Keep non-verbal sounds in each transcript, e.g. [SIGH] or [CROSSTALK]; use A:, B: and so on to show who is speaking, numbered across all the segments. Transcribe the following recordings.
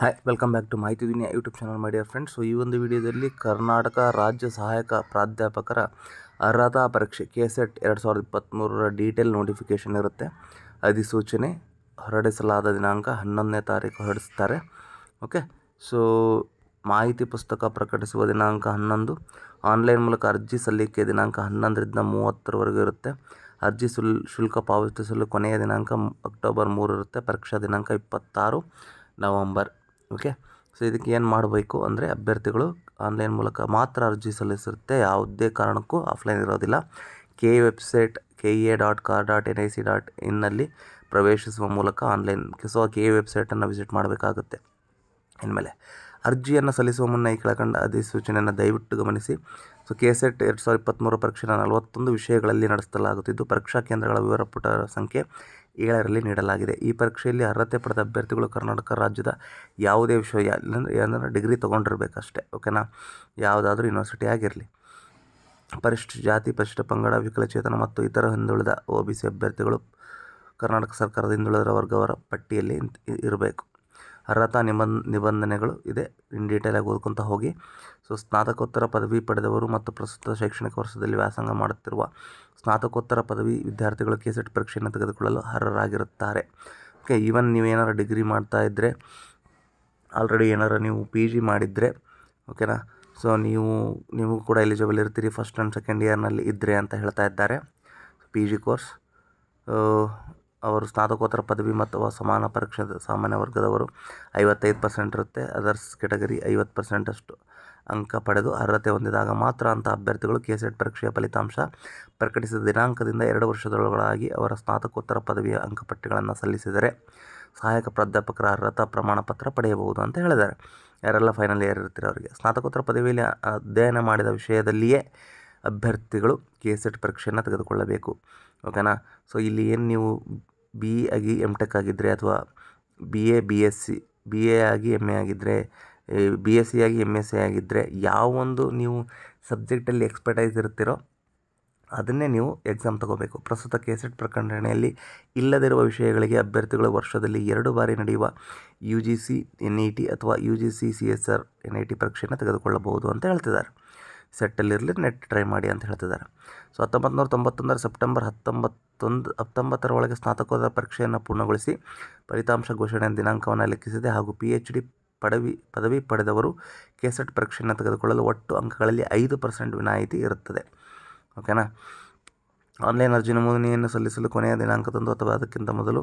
A: hi welcome back to Mahiti Duniya YouTube channel media friends so ಈ ಒಂದು ವಿಡಿಯೋದಲ್ಲಿ ಕರ್ನಾಟಕ ರಾಜ್ಯ ಸಹಾಯಕ ಪ್ರಾಧ್ಯಾಪಕರ ಅರ್ಹತಾ ಪರೀಕ್ಷೆ ಕೆ ಸೆಟ್ ಎರಡು ಸಾವಿರದ ಇಪ್ಪತ್ತ್ಮೂರರ ಡೀಟೇಲ್ ನೋಟಿಫಿಕೇಷನ್ ಇರುತ್ತೆ ಅಧಿಸೂಚನೆ ಹೊರಡಿಸಲಾದ ದಿನಾಂಕ ಹನ್ನೊಂದನೇ ತಾರೀಕು ಹೊರಡಿಸ್ತಾರೆ ಓಕೆ ಸೊ ಮಾಹಿತಿ ಪುಸ್ತಕ ಪ್ರಕಟಿಸುವ ದಿನಾಂಕ ಹನ್ನೊಂದು ಆನ್ಲೈನ್ ಮೂಲಕ ಅರ್ಜಿ ಸಲ್ಲಿಕೆ ದಿನಾಂಕ ಹನ್ನೊಂದರಿಂದ ಮೂವತ್ತರವರೆಗೂ ಇರುತ್ತೆ ಅರ್ಜಿ ಸುಲ್ ಶುಲ್ಕ ಪಾವತಿಸಲು ಕೊನೆಯ ದಿನಾಂಕ ಅಕ್ಟೋಬರ್ ಮೂರು ಇರುತ್ತೆ ಪರೀಕ್ಷಾ ದಿನಾಂಕ ಇಪ್ಪತ್ತಾರು ನವಂಬರ್ ಓಕೆ ಸೊ ಇದಕ್ಕೆ ಏನು ಮಾಡಬೇಕು ಅಂದರೆ ಅಭ್ಯರ್ಥಿಗಳು ಆನ್ಲೈನ್ ಮೂಲಕ ಮಾತ್ರ ಅರ್ಜಿ ಸಲ್ಲಿಸಿರುತ್ತೆ ಯಾವುದೇ ಕಾರಣಕ್ಕೂ ಆಫ್ಲೈನ್ ಇರೋದಿಲ್ಲ K website K A dot kar dot N I C dot ಇನ್ನಲ್ಲಿ ಪ್ರವೇಶಿಸುವ ಮೂಲಕ ಆನ್ಲೈನ್ ಸೊ ಕೆ ಎ ವೆಬ್ಸೈಟನ್ನು ವಿಸಿಟ್ ಮಾಡಬೇಕಾಗುತ್ತೆ ಇನ್ಮೇಲೆ ಅರ್ಜಿಯನ್ನು ಸಲ್ಲಿಸುವ ಮುನ್ನ ಈ ಕೆಳಕಂಡ ಅಧಿಸೂಚನೆಯನ್ನು ದಯವಿಟ್ಟು ಗಮನಿಸಿ ಸೊ ಕೆ ಎಟ್ ಎರಡು ಸಾವಿರದ ಇಪ್ಪತ್ತ್ಮೂರು ಪರೀಕ್ಷೆನ ನಲವತ್ತೊಂದು ವಿಷಯಗಳಲ್ಲಿ ನಡೆಸಲಾಗುತ್ತಿದ್ದು ಪರೀಕ್ಷಾ ಕೇಂದ್ರಗಳ ವಿವರ ಪುಟ ಸಂಖ್ಯೆ ಏಳರಲ್ಲಿ ನೀಡಲಾಗಿದೆ ಈ ಪರೀಕ್ಷೆಯಲ್ಲಿ ಅರ್ಹತೆ ಪಡೆದ ಅಭ್ಯರ್ಥಿಗಳು ಕರ್ನಾಟಕ ರಾಜ್ಯದ ಯಾವುದೇ ವಿಷಯ ಏನಂದರೆ ಡಿಗ್ರಿ ತೊಗೊಂಡಿರಬೇಕಷ್ಟೇ ಓಕೆನಾ ಯಾವುದಾದ್ರೂ ಯೂನಿವರ್ಸಿಟಿ ಆಗಿರಲಿ ಪರಿಶಿಷ್ಟ ಜಾತಿ ಪರಿಶಿಷ್ಟ ಪಂಗಡ ವಿಕಲಚೇತನ ಮತ್ತು ಇತರ ಹಿಂದುಳಿದ ಒ ಬಿ ಸಿ ಅಭ್ಯರ್ಥಿಗಳು ಕರ್ನಾಟಕ ಸರ್ಕಾರದ ಹಿಂದುಳಿದ ವರ್ಗವರ ಪಟ್ಟಿಯಲ್ಲಿ ಇರಬೇಕು ಅರ್ಹತಾ ನಿಬಂಧ ನಿಬಂಧನೆಗಳು ಇದೆ ಇನ್ ಡೀಟೇಲಾಗಿ ಓದ್ಕೊತಾ ಹೋಗಿ ಸೊ ಸ್ನಾತಕೋತ್ತರ ಪದವಿ ಪಡೆದವರು ಮತ್ತು ಪ್ರಸ್ತುತ ಶೈಕ್ಷಣಿಕ ವರ್ಷದಲ್ಲಿ ವ್ಯಾಸಂಗ ಮಾಡುತ್ತಿರುವ ಸ್ನಾತಕೋತ್ತರ ಪದವಿ ವಿದ್ಯಾರ್ಥಿಗಳು ಸೆಟ್ ಪರೀಕ್ಷೆಯನ್ನು ತೆಗೆದುಕೊಳ್ಳಲು ಅರ್ಹರಾಗಿರುತ್ತಾರೆ ಓಕೆ ಈವನ್ ನೀವು ಏನಾರು ಡಿಗ್ರಿ ಮಾಡ್ತಾ ಇದ್ದರೆ ಆಲ್ರೆಡಿ ಏನಾರು ನೀವು ಪಿ ಜಿ ಮಾಡಿದರೆ ಓಕೆನಾ ಸೊ ನೀವು ನೀವು ಕೂಡ ಎಲಿಜಿಬಲ್ ಇರ್ತೀರಿ ಫಸ್ಟ್ ಆ್ಯಂಡ್ ಸೆಕೆಂಡ್ ಇಯರ್ನಲ್ಲಿ ಇದ್ದರೆ ಅಂತ ಹೇಳ್ತಾ ಇದ್ದಾರೆ ಪಿ ಜಿ ಕೋರ್ಸ್ ಅವರು ಸ್ನಾತಕೋತ್ತರ ಪದವಿ ಮತ್ತು ಸಮಾನ ಪರೀಕ್ಷೆ ಸಾಮಾನ್ಯ ವರ್ಗದವರು ಐವತ್ತೈದು ಪರ್ಸೆಂಟ್ ಇರುತ್ತೆ ಅದರ್ಸ್ ಕೆಟಗರಿ ಐವತ್ತು ಪರ್ಸೆಂಟಷ್ಟು ಅಂಕ ಪಡೆದು ಅರ್ಹತೆ ಹೊಂದಿದಾಗ ಮಾತ್ರ ಅಂಥ ಅಭ್ಯರ್ಥಿಗಳು ಕೆ ಸೆಟ್ ಪರೀಕ್ಷೆಯ ಫಲಿತಾಂಶ ಪ್ರಕಟಿಸಿದ ದಿನಾಂಕದಿಂದ ಎರಡು ವರ್ಷದೊಳಗಾಗಿ ಅವರ ಸ್ನಾತಕೋತ್ತರ ಪದವಿಯ ಅಂಕಪಟ್ಟಿಗಳನ್ನು ಸಲ್ಲಿಸಿದರೆ ಸಹಾಯಕ ಪ್ರಾಧ್ಯಾಪಕರ ಅರ್ಹತಾ ಪ್ರಮಾಣಪತ್ರ ಪಡೆಯಬಹುದು ಅಂತ ಹೇಳಿದ್ದಾರೆ ಯಾರೆಲ್ಲ ಫೈನಲ್ ಇಯರ್ ಇರ್ತೀರ ಅವರಿಗೆ ಸ್ನಾತಕೋತ್ತರ ಪದವಿಯಲ್ಲಿ ಅಧ್ಯಯನ ಮಾಡಿದ ವಿಷಯದಲ್ಲಿಯೇ ಅಭ್ಯರ್ಥಿಗಳು ಕೆ ಸೆಟ್ ಪರೀಕ್ಷೆಯನ್ನು ತೆಗೆದುಕೊಳ್ಳಬೇಕು ಓಕೆನಾ ಸೊ ಇಲ್ಲಿ ಏನು ನೀವು ಬಿ ಇ ಆಗಿ ಎಮ್ ಟೆಕ್ ಆಗಿದ್ದರೆ ಅಥವಾ B A B S C B A ಆಗಿ ಎಮ್ ಎ ಆಗಿದ್ದರೆ ಬಿ ಎಸ್ ಸಿ ಆಗಿ ಎಮ್ ಎಸ್ ಸಿ ಆಗಿದ್ದರೆ ಯಾವೊಂದು ನೀವು ಸಬ್ಜೆಕ್ಟಲ್ಲಿ ಎಕ್ಸ್ಪರ್ಟೈಸ್ ಇರ್ತೀರೋ ಅದನ್ನೇ ನೀವು ಎಕ್ಸಾಮ್ ತಗೋಬೇಕು ಪ್ರಸ್ತುತ ಕೆಸೆಟ್ ಪ್ರಕಟಣೆಯಲ್ಲಿ ಇಲ್ಲದಿರುವ ವಿಷಯಗಳಿಗೆ ಅಭ್ಯರ್ಥಿಗಳು ವರ್ಷದಲ್ಲಿ ಎರಡು ಬಾರಿ ನಡೆಯುವ U G C N E T ಅಥವಾ U G C C S R N I T ಪರೀಕ್ಷೆಯನ್ನು ತೆಗೆದುಕೊಳ್ಳಬಹುದು ಅಂತ ಹೇಳ್ತಿದ್ದಾರೆ ಸೆಟ್ಟಲ್ಲಿರಲಿ ನೆಟ್ ಟ್ರೈ ಮಾಡಿ ಅಂತ ಹೇಳ್ತಿದ್ದಾರೆ ಸೊ ಹತ್ತೊಂಬತ್ತು ನೂರ ತೊಂಬತ್ತೊಂದರ ಸೆಪ್ಟೆಂಬರ್ ಹತ್ತೊಂಬತ್ತೊಂದು ಹತ್ತೊಂಬತ್ತರ ಒಳಗೆ ಸ್ನಾತಕೋತ್ತರ ಪರೀಕ್ಷೆಯನ್ನು ಪೂರ್ಣಗೊಳಿಸಿ ಫಲಿತಾಂಶ ಘೋಷಣೆಯ ದಿನಾಂಕವನ್ನು ಲೆಕ್ಕಿಸಿದೆ ಹಾಗೂ ಪಿ ಎಚ್ ಡಿ ಪದವಿ ಪದವಿ ಪಡೆದವರು ಕೆಸೆಟ್ ಪರೀಕ್ಷೆಯನ್ನು ತೆಗೆದುಕೊಳ್ಳಲು ಒಟ್ಟು ಅಂಕಗಳಲ್ಲಿ ಐದು ಪರ್ಸೆಂಟ್ ವಿನಾಯಿತಿ ಇರುತ್ತದೆ ಓಕೆನಾ ಆನ್ಲೈನ್ ಅರ್ಜಿ ನಮೂದನೆಯನ್ನು ಸಲ್ಲಿಸಲು ಕೊನೆಯ ದಿನಾಂಕದಂದು ಅಥವಾ ಅದಕ್ಕಿಂತ ಮೊದಲು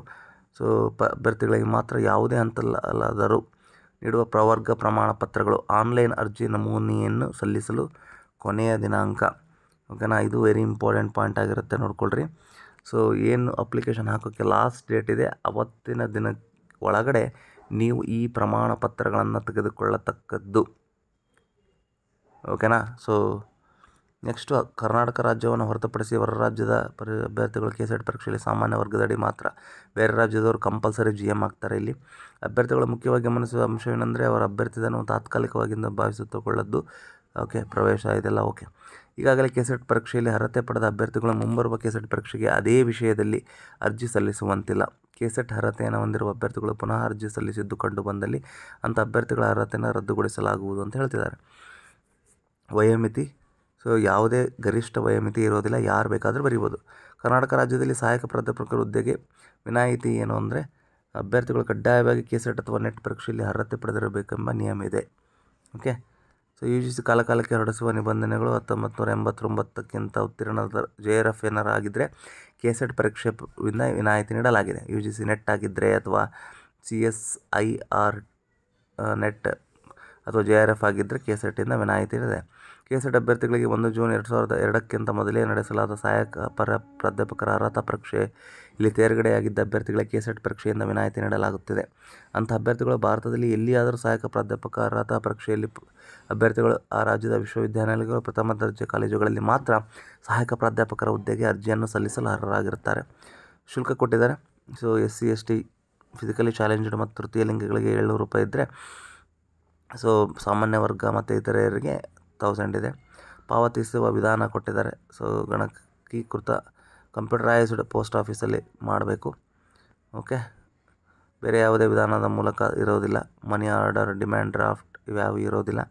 A: ಸೊ ಪ ಅಭ್ಯರ್ಥಿಗಳಿಗೆ ಮಾತ್ರ ಯಾವುದೇ ಹಂತಲ್ಲಾದರೂ ನೀಡುವ ಪ್ರವರ್ಗ ಪ್ರಮಾಣಪತ್ರಗಳು ಆನ್ಲೈನ್ ಅರ್ಜಿ ನಮೂನೆಯನ್ನು ಸಲ್ಲಿಸಲು ಕೊನೆಯ ದಿನಾಂಕ ಓಕೆನಾ ಇದು ವೆರಿ ಇಂಪಾರ್ಟೆಂಟ್ ಪಾಯಿಂಟ್ ಆಗಿರುತ್ತೆ ನೋಡ್ಕೊಳ್ರಿ ಸೊ ಏನು ಅಪ್ಲಿಕೇಶನ್ ಹಾಕೋಕ್ಕೆ ಲಾಸ್ಟ್ ಡೇಟ್ ಇದೆ ಅವತ್ತಿನ ದಿನ ಒಳಗಡೆ ನೀವು ಈ ಪ್ರಮಾಣ ಪತ್ರಗಳನ್ನು ತೆಗೆದುಕೊಳ್ಳತಕ್ಕದ್ದು ಓಕೆನಾ ಸೊ ನೆಕ್ಸ್ಟು ಕರ್ನಾಟಕ ರಾಜ್ಯವನ್ನು ಹೊರತುಪಡಿಸಿ ಹೊರ ರಾಜ್ಯದ ಪರಿ ಅಭ್ಯರ್ಥಿಗಳು ಕೆ ಸೆಟ್ ಪರೀಕ್ಷೆಯಲ್ಲಿ ಸಾಮಾನ್ಯ ವರ್ಗದಡಿ ಮಾತ್ರ ಬೇರೆ ರಾಜ್ಯದವರು ಕಂಪಲ್ಸರಿ ಜಿ ಎಮ್ ಆಗ್ತಾರೆ ಇಲ್ಲಿ ಅಭ್ಯರ್ಥಿಗಳು ಮುಖ್ಯವಾಗಿ ಗಮನಿಸುವ ಅಂಶವೇನೆಂದರೆ ಅವರ ಅಭ್ಯರ್ಥಿಯನ್ನು ತಾತ್ಕಾಲಿಕವಾಗಿಂದ ಭಾವಿಸುತ್ತಕೊಳ್ಳದ್ದು ಓಕೆ ಪ್ರವೇಶ ಇದೆಲ್ಲ ಓಕೆ ಈಗಾಗಲೇ ಕೆಸೆಟ್ ಪರೀಕ್ಷೆಯಲ್ಲಿ ಅರ್ಹತೆ ಪಡೆದ ಅಭ್ಯರ್ಥಿಗಳು ಮುಂಬರುವ ಕೆಸೆಟ್ ಪರೀಕ್ಷೆಗೆ ಅದೇ ವಿಷಯದಲ್ಲಿ ಅರ್ಜಿ ಸಲ್ಲಿಸುವಂತಿಲ್ಲ ಕೆಸೆಟ್ ಅರ್ಹತೆಯನ್ನು ಹೊಂದಿರುವ ಅಭ್ಯರ್ಥಿಗಳು ಪುನಃ ಅರ್ಜಿ ಸಲ್ಲಿಸಿದ್ದು ಕಂಡು ಬಂದಲ್ಲಿ ಅಂಥ ಅಭ್ಯರ್ಥಿಗಳ ಅರ್ಹತೆಯನ್ನು ರದ್ದುಗೊಳಿಸಲಾಗುವುದು ಅಂತ ಹೇಳ್ತಿದ್ದಾರೆ ವಯೋಮಿತಿ ಸೊ ಯಾವುದೇ ಗರಿಷ್ಠ ವಯೋಮಿತಿ ಇರೋದಿಲ್ಲ ಯಾರು ಬೇಕಾದರೂ ಬರೀಬೋದು ಕರ್ನಾಟಕ ರಾಜ್ಯದಲ್ಲಿ ಸಹಾಯಕ ಪ್ರಾಧ್ಯಾಪಕರ ಹುದ್ದೆಗೆ ವಿನಾಯಿತಿ ಏನು ಅಂದರೆ ಅಭ್ಯರ್ಥಿಗಳು ಕಡ್ಡಾಯವಾಗಿ ಕೆಸೆಟ್ ಅಥವಾ ನೆಟ್ ಪರೀಕ್ಷೆಯಲ್ಲಿ ಅರ್ಹತೆ ಪಡೆದಿರಬೇಕೆಂಬ ನಿಯಮ ಇದೆ okay so U G C ಕಾಲಕಾಲಕ್ಕೆ ಹೊರಡಿಸುವ ನಿಬಂಧನೆಗಳು ಹತ್ತೊಂಬತ್ತು ನೂರ ಎಂಬತ್ತೊಂಬತ್ತಕ್ಕಿಂತ ಉತ್ತೀರ್ಣದ ಜೆ ಆರ್ ಎಫ್ ಏನಾರು ಆಗಿದ್ದರೆ ಕೆಸೆಟ್ ಪರೀಕ್ಷೆಯಿಂದ ವಿನಾಯಿತಿ ನೀಡಲಾಗಿದೆ ಯು ಜಿ ಸಿ ನೆಟ್ ಆಗಿದ್ದರೆ ಅಥವಾ C S I R NET ಅಥವಾ ಜೆ ಆರ್ ಎಫ್ ಆಗಿದ್ದರೆ ಕೆ ಎಸ್ ಟಿಯಿಂದ ಇದೆ ಕೆ ಎಸ್ ಅಭ್ಯರ್ಥಿಗಳಿಗೆ ಒಂದು ಜೂನ್ ಎರಡು ಸಾವಿರದ ಎರಡಕ್ಕಿಂತ ಮೊದಲೇ ನಡೆಸಲಾದ ಸಹಾಯಕ ಪರ ಪ್ರಾಧ್ಯಾಪಕರ ಅರ್ಹತಾ ಪರೀಕ್ಷೆ ಇಲ್ಲಿ ತೇರ್ಗಡೆಯಾಗಿದ್ದ ಅಭ್ಯರ್ಥಿಗಳಿಗೆ ಕೆ ಸೆಟ್ ಪರೀಕ್ಷೆಯಿಂದ ವಿನಾಯಿತಿ ನೀಡಲಾಗುತ್ತಿದೆ ಅಂಥ ಅಭ್ಯರ್ಥಿಗಳು ಭಾರತದಲ್ಲಿ ಎಲ್ಲಿಯಾದರೂ ಸಹಾಯಕ ಪ್ರಾಧ್ಯಾಪಕ ಅರ್ಹತಾ ಪರೀಕ್ಷೆಯಲ್ಲಿ ಅಭ್ಯರ್ಥಿಗಳು ಆ ರಾಜ್ಯದ ವಿಶ್ವವಿದ್ಯಾನಿಲಯಗಳು ಪ್ರಥಮ ದರ್ಜೆ ಕಾಲೇಜುಗಳಲ್ಲಿ ಮಾತ್ರ ಸಹಾಯಕ ಪ್ರಾಧ್ಯಾಪಕರ ಹುದ್ದೆಗೆ ಅರ್ಜಿಯನ್ನು ಸಲ್ಲಿಸಲು ಅರ್ಹರಾಗಿರುತ್ತಾರೆ ಶುಲ್ಕ ಕೊಟ್ಟಿದ್ದಾರೆ so S C S T physically challenged ಮತ್ತು ತೃತೀಯ ಲಿಂಗಗಳಿಗೆ ಏಳ್ನೂರು ರೂಪಾಯಿ ಇದ್ದರೆ ಸೊ ಸಾಮಾನ್ಯ ವರ್ಗ ಮತ್ತು ಇತರರಿಗೆ ತೌಸಂಡ್ ಇದೆ ಪಾವತಿಸುವ ವಿಧಾನ ಕೊಟ್ಟಿದ್ದಾರೆ ಸೊ ಗಣಕೀಕೃತ ಕಂಪ್ಯೂಟರೈಸ್ಡ್ ಪೋಸ್ಟ್ ಆಫೀಸಲ್ಲಿ ಮಾಡಬೇಕು ಓಕೆ ಬೇರೆ ಯಾವುದೇ ವಿಧಾನದ ಮೂಲಕ ಇರೋದಿಲ್ಲ ಮನಿ ಆರ್ಡರ್ ಡಿಮ್ಯಾಂಡ್ ಡ್ರಾಫ್ಟ್ ಇವ್ಯಾವ ಇರೋದಿಲ್ಲ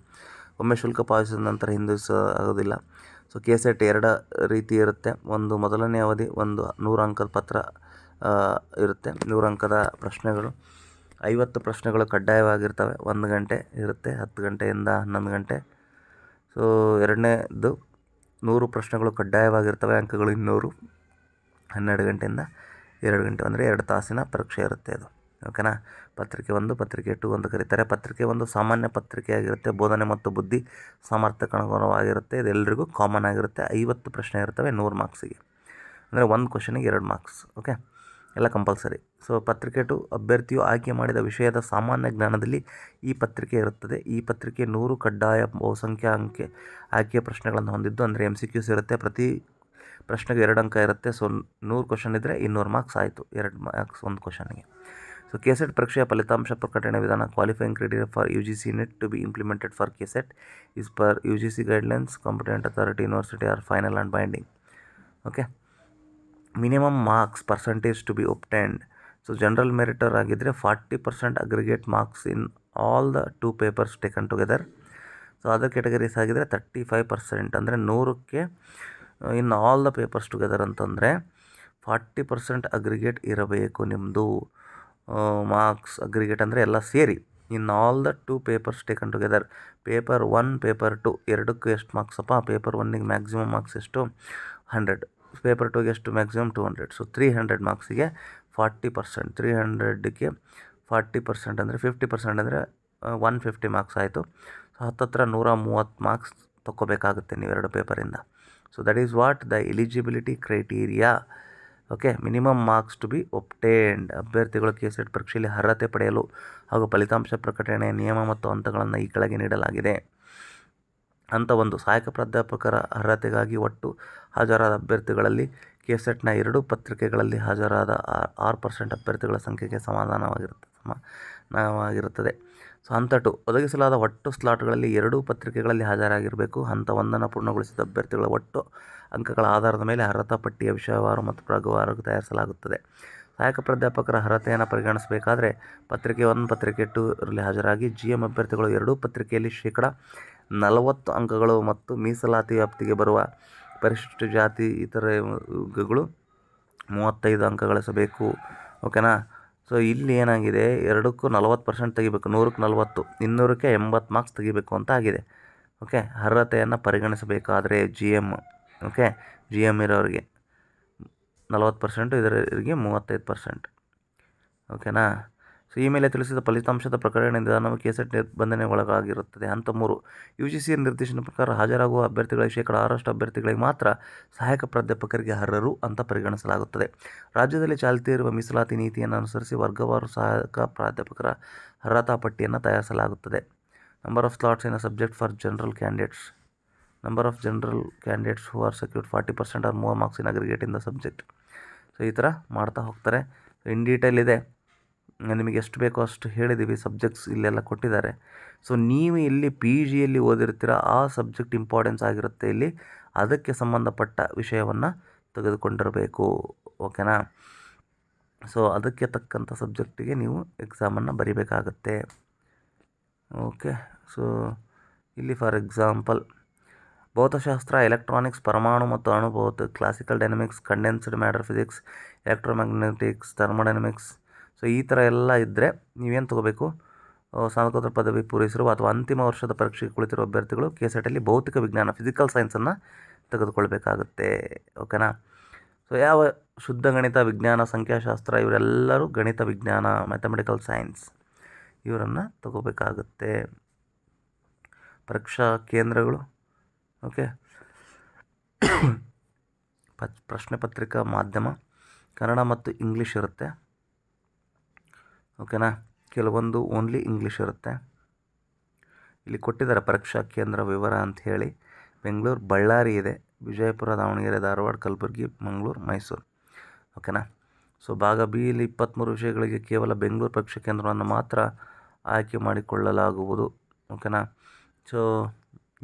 A: ಒಮ್ಮೆ ಶುಲ್ಕ ಪಾವತಿಸಿದ ನಂತರ ಆಗೋದಿಲ್ಲ ಸೊ ಕೆ ಸೆಟ್ ಎರಡು ರೀತಿ ಇರುತ್ತೆ ಒಂದು ಮೊದಲನೇ ಅವಧಿ ಒಂದು ನೂರು ಅಂಕದ ಪತ್ರ ಇರುತ್ತೆ ನೂರು ಅಂಕದ ಪ್ರಶ್ನೆಗಳು ಐವತ್ತು ಪ್ರಶ್ನೆಗಳು ಕಡ್ಡಾಯವಾಗಿರ್ತವೆ ಒಂದು ಗಂಟೆ ಇರುತ್ತೆ ಹತ್ತು ಗಂಟೆಯಿಂದ ಹನ್ನೊಂದು ಗಂಟೆ ಸೊ ಎರಡನೇದು ನೂರು ಪ್ರಶ್ನೆಗಳು ಕಡ್ಡಾಯವಾಗಿರ್ತವೆ ಅಂಕಗಳು ಇನ್ನೂರು ಹನ್ನೆರಡು ಗಂಟೆಯಿಂದ ಎರಡು ಗಂಟೆ ಅಂದರೆ ಎರಡು ತಾಸಿನ ಪರೀಕ್ಷೆ ಇರುತ್ತೆ ಅದು ಓಕೆನಾ ಪತ್ರಿಕೆ ಒಂದು ಪತ್ರಿಕೆ ಟು ಅಂತ ಕರೀತಾರೆ ಪತ್ರಿಕೆ ಒಂದು ಸಾಮಾನ್ಯ ಪತ್ರಿಕೆಯಾಗಿರುತ್ತೆ ಬೋಧನೆ ಮತ್ತು ಬುದ್ಧಿ ಸಾಮರ್ಥ್ಯಕ್ಕನುಗುಣವಾಗಿರುತ್ತೆ ಇದೆಲ್ಲರಿಗೂ ಕಾಮನ್ ಆಗಿರುತ್ತೆ ಐವತ್ತು ಪ್ರಶ್ನೆ ಇರ್ತವೆ ನೂರು ಮಾರ್ಕ್ಸಿಗೆ ಅಂದರೆ ಒಂದು ಕ್ವಶನಿಗೆ ಎರಡು ಮಾರ್ಕ್ಸ್ ಓಕೆ ಎಲ್ಲ ಕಂಪಲ್ಸರಿ ಸೊ ಪತ್ರಿಕೆ ಟು ಅಭ್ಯರ್ಥಿಯು ಆಯ್ಕೆ ಮಾಡಿದ ವಿಷಯದ ಸಾಮಾನ್ಯ ಜ್ಞಾನದಲ್ಲಿ ಈ ಪತ್ರಿಕೆ ಇರುತ್ತದೆ ಈ ಪತ್ರಿಕೆ ನೂರು ಕಡ್ಡಾಯ ಬಹುಸಂಖ್ಯಾ ಅಂಕೆ ಆಯ್ಕೆಯ ಪ್ರಶ್ನೆಗಳನ್ನು ಹೊಂದಿದ್ದು ಅಂದರೆ ಎಮ್ ಸಿ ಕ್ಯೂಸ್ ಇರುತ್ತೆ ಪ್ರತಿ ಪ್ರಶ್ನೆಗೆ ಎರಡು ಅಂಕ ಇರುತ್ತೆ ಸೊ ನೂರು ಕ್ವಶನ್ ಇದ್ದರೆ ಇನ್ನೂರು ಮಾರ್ಕ್ಸ್ ಆಯಿತು ಎರಡು ಮಾರ್ಕ್ಸ್ ಒಂದು ಕ್ವಶನಿಗೆ ಸೊ ಕೆಸೆಟ್ ಪರೀಕ್ಷೆಯ ಫಲಿತಾಂಶ ಪ್ರಕಟಣೆ ವಿಧಾನ qualifying criteria for U G C NET to be implemented for KSET as per U G C guidelines competent authority university are final and binding okay minimum marks percentage to be obtained so general ಮೆರಿಟರ್ ಆಗಿದ್ದರೆ forty percent aggregate marks in all the two papers taken together so other categories ಆಗಿದ್ದರೆ thirty five percent ಅಂದರೆ ನೂರಕ್ಕೆ in all the papers together ಅಂತಂದರೆ forty percent aggregate ಇರಬೇಕು ನಿಮ್ಮದು marks aggregate ಅಂದರೆ ಎಲ್ಲ ಸೇರಿ in all the two papers taken together paper one paper two ಎರಡಕ್ಕೂ ಎಷ್ಟು ಮಾರ್ಕ್ಸಪ್ಪ ಪೇಪರ್ ಒನ್ನಿಗೆ ಮ್ಯಾಕ್ಸಿಮಮ್ ಮಾರ್ಕ್ಸ್ ಎಷ್ಟು ಹಂಡ್ರೆಡ್ ಪೇಪರ್ ಟೂಗೆ ಎಷ್ಟು maximum two hundred so three hundred ಮಾರ್ಕ್ಸಿಗೆ ಫಾರ್ಟಿ ಪರ್ಸೆಂಟ್ ತ್ರೀ ಹಂಡ್ರೆಡ್ಗೆ ಫಾರ್ಟಿ ಪರ್ಸೆಂಟ್ ಅಂದರೆ ಫಿಫ್ಟಿ ಪರ್ಸೆಂಟ್ ಅಂದರೆ ಒನ್ ಫಿಫ್ಟಿ ಮಾರ್ಕ್ಸ್ ಆಯಿತು ಸೊ ಹತ್ತತ್ರ ನೂರ ಮೂವತ್ತು ಮಾರ್ಕ್ಸ್ ತೊಗೋಬೇಕಾಗುತ್ತೆ ಎರಡು ಪೇಪರಿಂದ so that is what the eligibility criteria okay minimum marks to B ಒಪ್ಟೇಂಡ್ ಅಭ್ಯರ್ಥಿಗಳು ಕೆ ಸೆಟ್ ಪರೀಕ್ಷೆಯಲ್ಲಿ ಅರ್ಹತೆ ಪಡೆಯಲು ಹಾಗೂ ಫಲಿತಾಂಶ ಪ್ರಕಟಣೆಯ ನಿಯಮ ಮತ್ತು ಹಂತಗಳನ್ನು ಈ ಕೆಳಗೆ ನೀಡಲಾಗಿದೆ ಅಂಥ ಒಂದು ಸಹಾಯಕ ಪ್ರಾಧ್ಯಾಪಕರ ಅರ್ಹತೆಗಾಗಿ ಒಟ್ಟು ಹಾಜರಾದ ಅಭ್ಯರ್ಥಿಗಳಲ್ಲಿ ಕೆಸೆಟ್ನ ಎರಡೂ ಪತ್ರಿಕೆಗಳಲ್ಲಿ ಹಾಜರಾದ ಆರು ಪರ್ಸೆಂಟ್ ಅಭ್ಯರ್ಥಿಗಳ ಸಂಖ್ಯೆಗೆ ಸಮಾಧಾನವಾಗಿರುತ್ತೆ ಸಮಾನವಾಗಿರುತ್ತದೆ ಸೊ ಹಂತ ಟು ಒದಗಿಸಲಾದ ಒಟ್ಟು ಸ್ಲಾಟ್ಗಳಲ್ಲಿ ಎರಡೂ ಪತ್ರಿಕೆಗಳಲ್ಲಿ ಹಾಜರಾಗಿರಬೇಕು ಹಂತ ಒಂದನ್ನು ಪೂರ್ಣಗೊಳಿಸಿದ ಅಭ್ಯರ್ಥಿಗಳ ಒಟ್ಟು ಅಂಕಗಳ ಆಧಾರದ ಮೇಲೆ ಅರ್ಹತಾ ಪಟ್ಟಿಯ ವಿಷಯವಾರು ಮತ್ತು ಪ್ರಗವಾರ ತಯಾರಿಸಲಾಗುತ್ತದೆ ಸಹಾಯಕ ಪ್ರಾಧ್ಯಾಪಕರ ಅರ್ಹತೆಯನ್ನು ಪರಿಗಣಿಸಬೇಕಾದರೆ ಪತ್ರಿಕೆ ಒನ್ ಪತ್ರಿಕೆ ಟೂ ಇರಲಿ ಹಾಜರಾಗಿ ಜಿ ಎಮ್ ಅಭ್ಯರ್ಥಿಗಳು ಎರಡೂ ಪತ್ರಿಕೆಯಲ್ಲಿ ಶೇಕಡ ನಲವತ್ತು ಅಂಕಗಳು ಮತ್ತು ಮೀಸಲಾತಿ ವ್ಯಾಪ್ತಿಗೆ ಬರುವ ಪರಿಶಿಷ್ಟ ಜಾತಿ ಇತರ ಮೂವತ್ತೈದು ಅಂಕಗಳಿಸಬೇಕು ಓಕೆನಾ ಸೊ ಇಲ್ಲಿ ಏನಾಗಿದೆ ಎರಡಕ್ಕೂ ನಲವತ್ತು ಪರ್ಸೆಂಟ್ ತೆಗಿಬೇಕು ನೂರಕ್ಕೆ ನಲವತ್ತು ಇನ್ನೂರಕ್ಕೆ ಎಂಬತ್ತು ಮಾರ್ಕ್ಸ್ ತೆಗಿಬೇಕು ಅಂತ ಆಗಿದೆ ಓಕೆ ಅರ್ಹತೆಯನ್ನು ಪರಿಗಣಿಸಬೇಕಾದರೆ G M okay G M ಇರೋರಿಗೆ ನಲವತ್ತು ಪರ್ಸೆಂಟು ಇದರಿಗೆ ಮೂವತ್ತೈದು ಪರ್ಸೆಂಟ್ ಓಕೆನಾ ಸೊ ಈ ಮೇಲೆ ತಿಳಿಸಿದ ಫಲಿತಾಂಶದ ಕೆ ಎಸ್ ಎಟ್ ನಿರ್ಬಂಧನೆ ಒಳಗಾಗಿರುತ್ತದೆ ಹಂತ ಮೂರು ಯು ಜಿ ಸಿ ನಿರ್ದೇಶನ ಪ್ರಕಾರ ಹಾಜರಾಗುವ ಅಭ್ಯರ್ಥಿಗಳ ಶೇಕಡ ಆರಷ್ಟು ಅಭ್ಯರ್ಥಿಗಳಿಗೆ ಮಾತ್ರ ಸಹಾಯಕ ಪ್ರಾಧ್ಯಾಪಕರಿಗೆ ಅರ್ಹರು ಅಂತ ಪರಿಗಣಿಸಲಾಗುತ್ತದೆ ರಾಜ್ಯದಲ್ಲಿ ಚಾಲ್ತಿಯಿರುವ ಮೀಸಲಾತಿ ನೀತಿಯನ್ನು ಅನುಸರಿಸಿ ವರ್ಗವಾರು ಸಹಾಯಕ ಪ್ರಾಧ್ಯಾಪಕರ ಅರ್ಹತಾ ಪಟ್ಟಿಯನ್ನು ತಯಾರಿಸಲಾಗುತ್ತದೆ number of slots in a subject for general candidates number of general candidates who are secured forty percent or more marks in aggregate in the subject so ಈ ಥರ ಮಾಡ್ತಾ ಹೋಗ್ತಾರೆ ಇನ್ ಡೀಟೇಲ್ ಇದೆ ನಿಮಗೆ ಎಷ್ಟು ಬೇಕೋ ಅಷ್ಟು ಹೇಳಿದ್ದೀವಿ ಸಬ್ಜೆಕ್ಟ್ಸ್ ಇಲ್ಲೆಲ್ಲ ಕೊಟ್ಟಿದ್ದಾರೆ ಸೊ ನೀವು ಇಲ್ಲಿ ಪಿ ಜಿಯಲ್ಲಿ ಓದಿರ್ತೀರ ಆ ಸಬ್ಜೆಕ್ಟ್ ಇಂಪಾರ್ಟೆನ್ಸ್ ಆಗಿರುತ್ತೆ ಇಲ್ಲಿ ಅದಕ್ಕೆ ಸಂಬಂಧಪಟ್ಟ ವಿಷಯವನ್ನು ತೆಗೆದುಕೊಂಡಿರಬೇಕು ಓಕೆನಾ ಸೊ ಅದಕ್ಕೆ ತಕ್ಕಂಥ ಸಬ್ಜೆಕ್ಟಿಗೆ ನೀವು ಎಕ್ಸಾಮನ್ನು ಬರಿಬೇಕಾಗತ್ತೆ ಓಕೆ ಸೊ ಇಲ್ಲಿ ಫಾರ್ ಎಕ್ಸಾಂಪಲ್ ಭೌತಶಾಸ್ತ್ರ ಎಲೆಕ್ಟ್ರಾನಿಕ್ಸ್ ಪರಮಾಣು ಮತ್ತು ಅಣುಭೌತ classical dynamics condensed matter physics electromagnetics thermodynamics so ಈ ಥರ ಎಲ್ಲ ಇದ್ದರೆ ನೀವೇನು ತೊಗೋಬೇಕು ಸ್ನಾತಕೋತ್ತರ ಪದವಿ ಪೂರೈಸಿರುವ ಅಥವಾ ಅಂತಿಮ ವರ್ಷದ ಪರೀಕ್ಷೆಗೆ ಕುಳಿತಿರುವ ಅಭ್ಯರ್ಥಿಗಳು ಕೆ ಸೆಟಲ್ಲಿ ಭೌತಿಕ ವಿಜ್ಞಾನ ಫಿಸಿಕಲ್ ಸೈನ್ಸನ್ನು ತೆಗೆದುಕೊಳ್ಬೇಕಾಗುತ್ತೆ ಓಕೆನಾ ಸೊ ಯಾವ ಶುದ್ಧ ಗಣಿತ ವಿಜ್ಞಾನ ಸಂಖ್ಯಾಶಾಸ್ತ್ರ ಇವರೆಲ್ಲರೂ ಗಣಿತ ವಿಜ್ಞಾನ ಮ್ಯಾಥಮೆಟಿಕಲ್ ಸೈನ್ಸ್ ಇವರನ್ನು ತಗೋಬೇಕಾಗುತ್ತೆ ಪರೀಕ್ಷಾ ಕೇಂದ್ರಗಳು ಓಕೆ [COUGHS] ಪ್ರಶ್ನೆ ಪತ್ರಿಕಾ ಮಾಧ್ಯಮ ಕನ್ನಡ ಮತ್ತು ಇಂಗ್ಲೀಷ್ ಇರುತ್ತೆ ಓಕೆನಾ ಕೆಲವೊಂದು ಓನ್ಲಿ ಇಂಗ್ಲೀಷ್ ಇರುತ್ತೆ ಇಲ್ಲಿ ಕೊಟ್ಟಿದ್ದಾರೆ ಪರೀಕ್ಷಾ ಕೇಂದ್ರ ವಿವರ ಅಂತ ಹೇಳಿ ಬೆಂಗಳೂರು ಬಳ್ಳಾರಿ ಇದೆ ವಿಜಯಪುರ ದಾವಣಗೆರೆ ಧಾರವಾಡ ಕಲಬುರಗಿ ಮಂಗಳೂರು ಮೈಸೂರು ಓಕೆನಾ ಸೊ ಭಾಗ ಬಿ ಇಲ್ಲಿ ಇಪ್ಪತ್ತ್ಮೂರು ವಿಷಯಗಳಿಗೆ ಕೇವಲ ಬೆಂಗಳೂರು ಪರೀಕ್ಷಾ ಕೇಂದ್ರವನ್ನು ಮಾತ್ರ ಆಯ್ಕೆ ಮಾಡಿಕೊಳ್ಳಲಾಗುವುದು ಓಕೆನಾ ಸೊ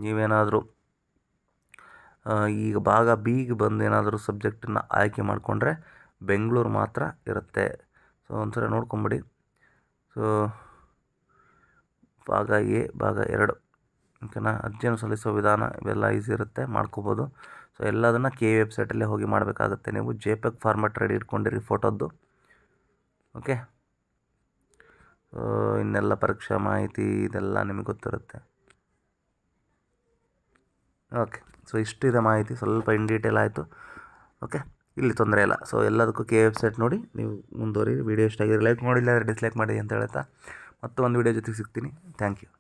A: ನೀವೇನಾದರೂ ಈಗ ಭಾಗ ಬಿಗೆ ಬಂದು ಏನಾದರೂ ಸಬ್ಜೆಕ್ಟನ್ನು ಆಯ್ಕೆ ಮಾಡಿಕೊಂಡ್ರೆ ಬೆಂಗಳೂರು ಮಾತ್ರ ಇರುತ್ತೆ ಸೊ ಸರಿ ನೋಡ್ಕೊಂಬಿಡಿ ಸೊ ಭಾಗ ಎ ಭಾಗ ಎರಡು ಓಕೆನಾ ಅರ್ಜಿಯನ್ನು ಸಲ್ಲಿಸೋ ವಿಧಾನ ಇವೆಲ್ಲ ಈಸಿ ಇರುತ್ತೆ ಮಾಡ್ಕೋಬೋದು ಸೊ ಎಲ್ಲದನ್ನು ಕೆ ವೆಬ್ಸೈಟಲ್ಲಿ ಹೋಗಿ ಮಾಡಬೇಕಾಗುತ್ತೆ ನೀವು ಜೆ ಪೆಕ್ ಫಾರ್ಮೆಟ್ ರೆಡಿ ಇಟ್ಕೊಂಡಿರಿ ಫೋಟೋದ್ದು ಓಕೆ ಇನ್ನೆಲ್ಲ ಪರೀಕ್ಷಾ ಮಾಹಿತಿ ಇದೆಲ್ಲ ನಿಮಗೆ ಗೊತ್ತಿರುತ್ತೆ ಓಕೆ ಸೊ ಇಷ್ಟಿದೆ ಮಾಹಿತಿ ಸ್ವಲ್ಪ ಇನ್ ಡೀಟೇಲ್ ಆಯಿತು ಓಕೆ ಇಲ್ಲಿ ತೊಂದರೆ ಇಲ್ಲ ಸೊ ಎಲ್ಲದಕ್ಕೂ ಕೆ ವೆಬ್ಸೈಟ್ ನೋಡಿ ನೀವು ಮುಂದುವರಿ ವೀಡಿಯೋ ಇಷ್ಟ ಆಗಿದೆ ಲೈಕ್ ಮಾಡಿಲ್ಲ ಡಿಸ್ಲೈಕ್ ಮಾಡಿ ಅಂತ ಹೇಳ್ತಾ ಮತ್ತೊಂದು ವೀಡಿಯೋ ಜೊತೆಗೆ ಸಿಗ್ತೀನಿ ಥ್ಯಾಂಕ್ ಯು